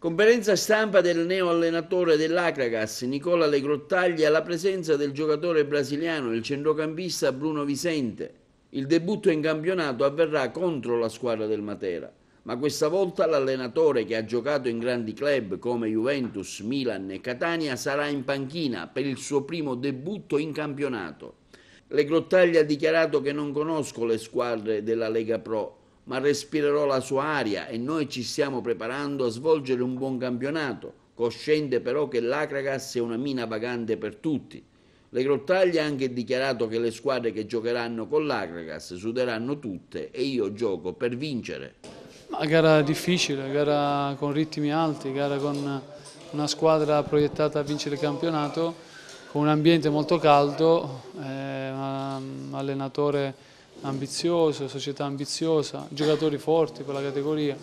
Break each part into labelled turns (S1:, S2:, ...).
S1: Conferenza stampa del neo allenatore dell'Acragas Nicola Legrottagli alla presenza del giocatore brasiliano, il centrocampista Bruno Vicente. Il debutto in campionato avverrà contro la squadra del Matera, ma questa volta l'allenatore che ha giocato in grandi club come Juventus, Milan e Catania sarà in panchina per il suo primo debutto in campionato. Legrottagli ha dichiarato che non conosco le squadre della Lega Pro ma respirerò la sua aria e noi ci stiamo preparando a svolgere un buon campionato, cosciente però che l'Acragas è una mina vagante per tutti. Le Grottaglie ha anche dichiarato che le squadre che giocheranno con l'Acragas suderanno tutte e io gioco per vincere.
S2: Ma gara difficile, gara con ritmi alti, gara con una squadra proiettata a vincere il campionato, con un ambiente molto caldo, eh, un mm, allenatore ambizioso, società ambiziosa, giocatori forti per la categoria.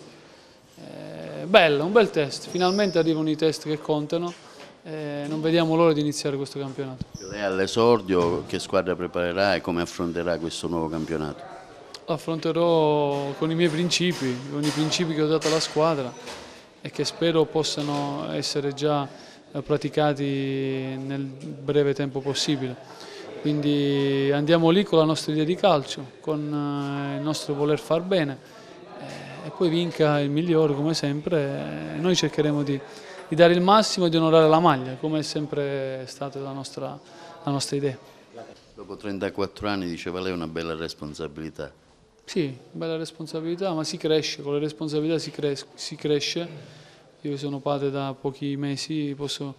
S2: Eh, bello, un bel test, finalmente arrivano i test che contano, eh, non vediamo l'ora di iniziare questo campionato.
S1: Lei all'esordio che squadra preparerà e come affronterà questo nuovo campionato?
S2: Lo affronterò con i miei principi, con i principi che ho dato alla squadra e che spero possano essere già praticati nel breve tempo possibile quindi andiamo lì con la nostra idea di calcio, con eh, il nostro voler far bene eh, e poi vinca il migliore come sempre eh, noi cercheremo di, di, dare il massimo e di onorare la maglia come è sempre stata la nostra, la nostra idea.
S1: Dopo 34 anni diceva lei una bella responsabilità.
S2: Sì, bella responsabilità ma si cresce, con le responsabilità si, cres si cresce. Io sono padre da pochi mesi, posso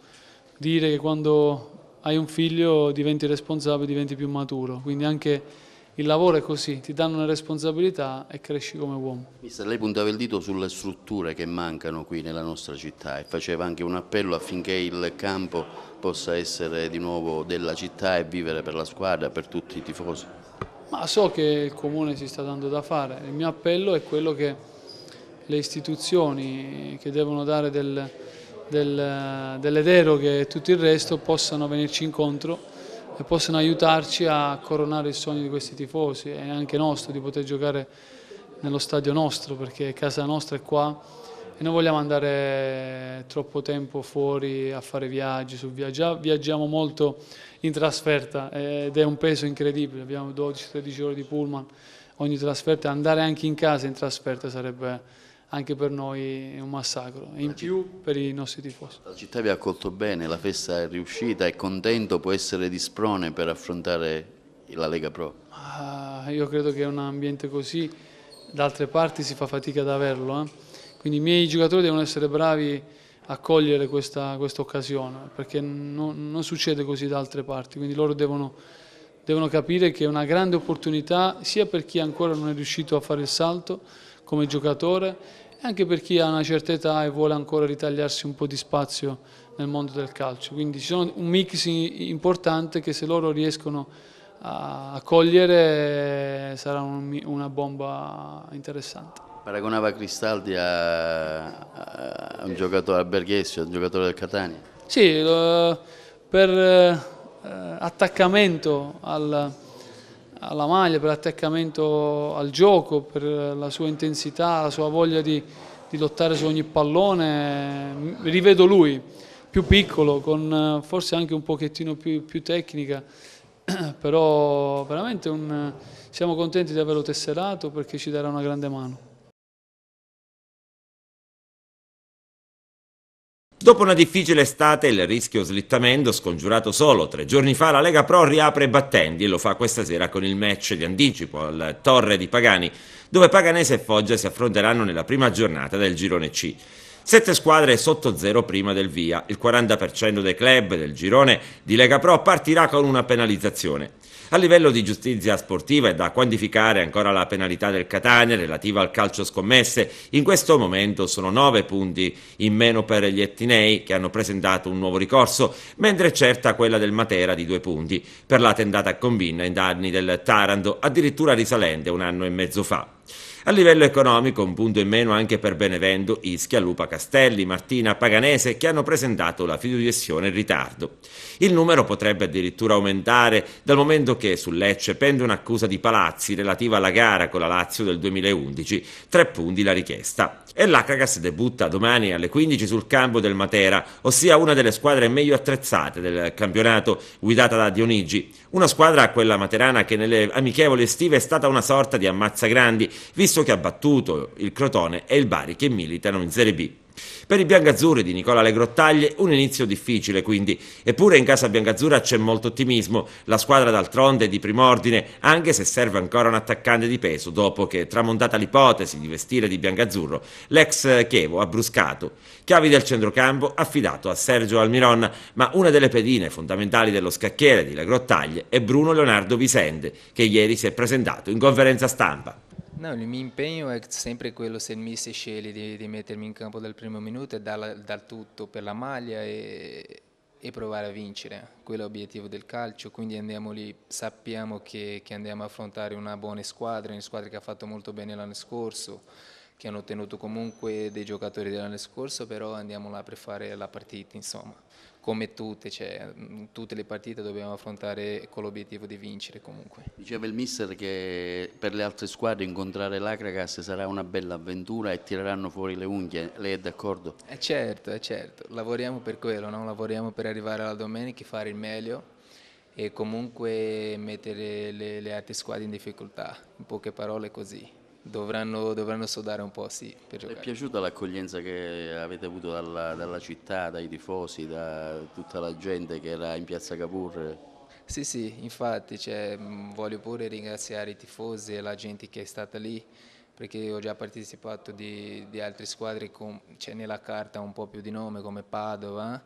S2: dire che quando hai un figlio diventi responsabile, diventi più maturo, quindi anche il lavoro è così, ti danno una responsabilità e cresci come uomo.
S1: Mister, lei puntava il dito sulle strutture che mancano qui nella nostra città e faceva anche un appello affinché il campo possa essere di nuovo della città e vivere per la squadra, per tutti i tifosi.
S2: Ma so che il Comune si sta dando da fare, il mio appello è quello che le istituzioni che devono dare del, del, delle deroghe e tutto il resto possano venirci incontro e possano aiutarci a coronare il sogno di questi tifosi e anche nostro di poter giocare nello stadio nostro perché casa nostra è qua e non vogliamo andare troppo tempo fuori a fare viaggi su viaggi, viaggiamo molto in trasferta ed è un peso incredibile, abbiamo 12-13 ore di pullman ogni trasferta, andare anche in casa in trasferta sarebbe anche per noi è un massacro, e in più per i nostri tifosi. La
S1: città vi ha accolto bene, la festa è riuscita, è contento, può essere di sprone per affrontare la Lega Pro?
S2: Ah, io credo che un ambiente così da altre parti si fa fatica ad averlo, eh? quindi i miei giocatori devono essere bravi a cogliere questa, questa occasione, perché non, non, succede così da altre parti, quindi loro devono, devono capire che è una grande opportunità sia per chi ancora non è riuscito a fare il salto, come giocatore e anche per chi ha una certa età e vuole ancora ritagliarsi un po' di spazio nel mondo del calcio. Quindi ci sono un mix importante che se loro riescono a cogliere sarà un, una bomba interessante.
S1: Paragonava Cristaldi a, a un giocatore, a Berghesio, un giocatore del Catania?
S2: Sì, per eh, attaccamento al alla maglia, per l'attaccamento al gioco, per la sua intensità, la sua voglia di, di lottare su ogni pallone, rivedo lui più piccolo, con eh, forse anche un pochettino più, più tecnica, però veramente un, siamo contenti di averlo tesserato perché ci darà una grande mano.
S3: Dopo una difficile estate e il rischio slittamento scongiurato solo tre giorni fa, la Lega Pro riapre battendi e lo fa questa sera con il match di anticipo al Torre di Pagani, dove Paganese e Foggia si affronteranno nella prima giornata del girone C. Sette squadre sotto zero prima del via. Il 40% dei club del girone di Lega Pro partirà con una penalizzazione. A livello di giustizia sportiva è da quantificare ancora la penalità del Catania relativa al calcio scommesse. In questo momento sono nove punti in meno per gli Ettinei che hanno presentato un nuovo ricorso, mentre è certa quella del Matera di due punti per la tendata a combina in danni del Taranto, addirittura risalente un anno e mezzo fa. A livello economico un punto in meno anche per Benevento, Ischia, Lupa Castelli, Martina, Paganese che hanno presentato la fideiussione in ritardo. Il numero potrebbe addirittura aumentare dal momento che su Lecce pende un'accusa di Palazzi relativa alla gara con la Lazio del 2011, tre punti la richiesta. E l'Acragas debutta domani alle 15 sul campo del Matera, ossia una delle squadre meglio attrezzate del campionato guidata da Dionigi, una squadra quella materana che nelle amichevoli estive è stata una sorta di ammazzagrandi, visto visto che ha battuto il Crotone e il Bari che militano in Serie B. Per i biancazzurri di Nicola Legrottaglie un inizio difficile quindi, eppure in casa biancazzurra c'è molto ottimismo, la squadra d'altronde è di prim'ordine, anche se serve ancora un attaccante di peso dopo che, tramontata l'ipotesi di vestire di biancazzurro, l'ex Chievo ha bruscato. Chiavi del centrocampo affidato a Sergio Almiron, ma una delle pedine fondamentali dello scacchiere di Legrottaglie è Bruno Leonardo Visende, che ieri si è presentato in conferenza stampa.
S4: No, il mio impegno è sempre quello, se il mister sceglie di, di, mettermi in campo dal primo minuto e dal, dar tutto per la maglia e, e, provare a vincere. Quello è l'obiettivo del calcio, quindi andiamo lì, sappiamo che, che andiamo a affrontare una buona squadra, una squadra che ha fatto molto bene l'anno scorso, che hanno ottenuto comunque dei giocatori dell'anno scorso, però andiamo là per fare la partita, insomma come tutte, cioè, mm, tutte le partite dobbiamo affrontare con l'obiettivo di vincere comunque. Diceva il mister
S1: che per le altre squadre incontrare l'Acragas sarà una bella avventura e tireranno fuori le unghie, lei è d'accordo?
S4: Eh certo, eh certo, lavoriamo per quello, no? lavoriamo per arrivare alla domenica e fare il meglio e comunque mettere le, le altre squadre in difficoltà, in poche parole così. Dovranno, dovranno sudare un po', sì, per giocare. è piaciuta
S1: l'accoglienza che avete avuto dalla, dalla, città, dai tifosi, da tutta la gente che era in piazza Capur?
S4: Sì, sì, infatti, cioè, voglio pure ringraziare i tifosi e la gente che è stata lì, perché ho già partecipato di, di altre squadre, con, c'è cioè, nella carta un po' più di nome come Padova,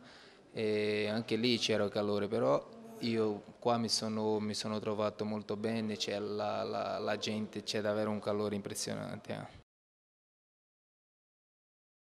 S4: e anche lì c'era calore, però io qua mi sono, mi sono trovato molto bene, la, la, la, gente, c'è davvero un calore impressionante. Eh.